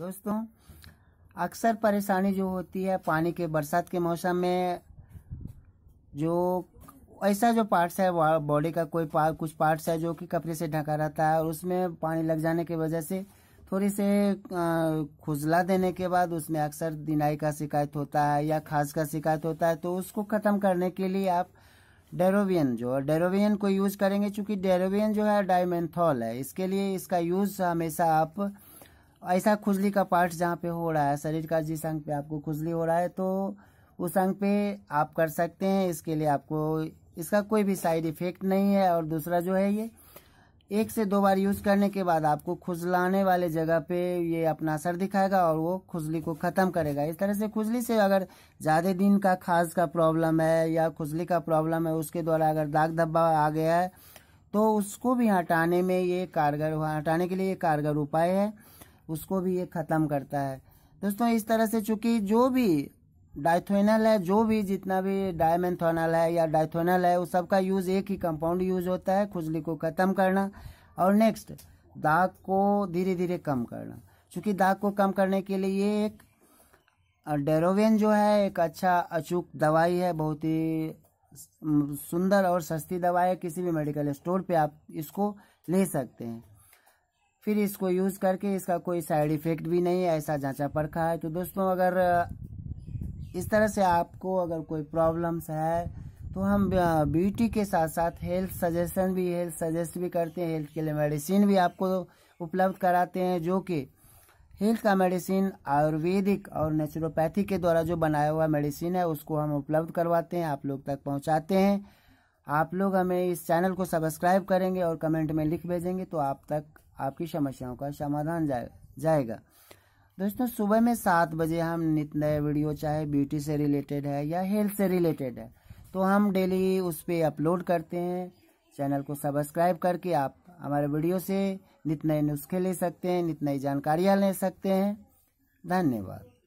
दोस्तों अक्सर परेशानी जो होती है पानी के बरसात के मौसम में जो ऐसा जो पार्ट्स है बॉडी का कोई पार्ट कुछ पार्ट्स है जो कि कपड़े से ढका रहता है और उसमें पानी लग जाने की वजह से थोड़ी से खुजला देने के बाद उसमें अक्सर दिनाई का शिकायत होता है या खास का शिकायत होता है तो उसको ख़त्म करने के लिए आप डेरोवियन जो है डेरोवियन को यूज़ करेंगे क्योंकि डेरोवियन जो है डायमेंथॉल है इसके लिए इसका यूज़ हमेशा आप ऐसा खुजली का पार्ट जहाँ पे हो रहा है शरीर का जिस अंग पे आपको खुजली हो रहा है तो उस अंग पे आप कर सकते हैं इसके लिए आपको इसका कोई भी साइड इफेक्ट नहीं है और दूसरा जो है ये एक से दो बार यूज करने के बाद आपको खुजलाने वाले जगह पे ये अपना असर दिखाएगा और वो खुजली को खत्म करेगा इस तरह से खुजली से अगर ज़्यादा दिन का खास का प्रॉब्लम है या खुजली का प्रॉब्लम है उसके द्वारा अगर दाग धब्बा आ गया है तो उसको भी हटाने में ये कारगर हटाने के लिए ये कारगर उपाय है उसको भी ये ख़त्म करता है दोस्तों इस तरह से चूंकि जो भी डाइथोनल है जो भी जितना भी डायमेंथोनल है या डाइथोनल है वो सबका यूज एक ही कंपाउंड यूज होता है खुजली को खत्म करना और नेक्स्ट दाग को धीरे धीरे कम करना चूंकि दाग को कम करने के लिए ये एक डेरोवेन जो है एक अच्छा अचूक दवाई है बहुत ही सुंदर और सस्ती दवाई है किसी भी मेडिकल स्टोर पे आप इसको ले सकते हैं फिर इसको यूज़ करके इसका कोई साइड इफ़ेक्ट भी नहीं है ऐसा जांचा परखा है तो दोस्तों अगर इस तरह से आपको अगर कोई प्रॉब्लम्स है तो हम ब्यूटी के साथ साथ हेल्थ सजेशन भी हेल्थ सजेस्ट भी करते हैं हेल्थ के लिए मेडिसिन भी आपको उपलब्ध कराते हैं जो कि हेल्थ का मेडिसिन आयुर्वेदिक और नेचुरोपैथी के द्वारा जो बनाया हुआ मेडिसिन है उसको हम उपलब्ध करवाते हैं आप लोग तक पहुंचाते हैं आप लोग हमें इस चैनल को सब्सक्राइब करेंगे और कमेंट में लिख भेजेंगे तो आप तक आपकी समस्याओं का समाधान जाए, जाएगा दोस्तों सुबह में सात बजे हम नित नए वीडियो चाहे ब्यूटी से रिलेटेड है या हेल्थ से रिलेटेड है तो हम डेली उस पर अपलोड करते हैं चैनल को सब्सक्राइब करके आप हमारे वीडियो से नित नए नुस्खे ले सकते हैं नित नई जानकारियाँ ले सकते हैं धन्यवाद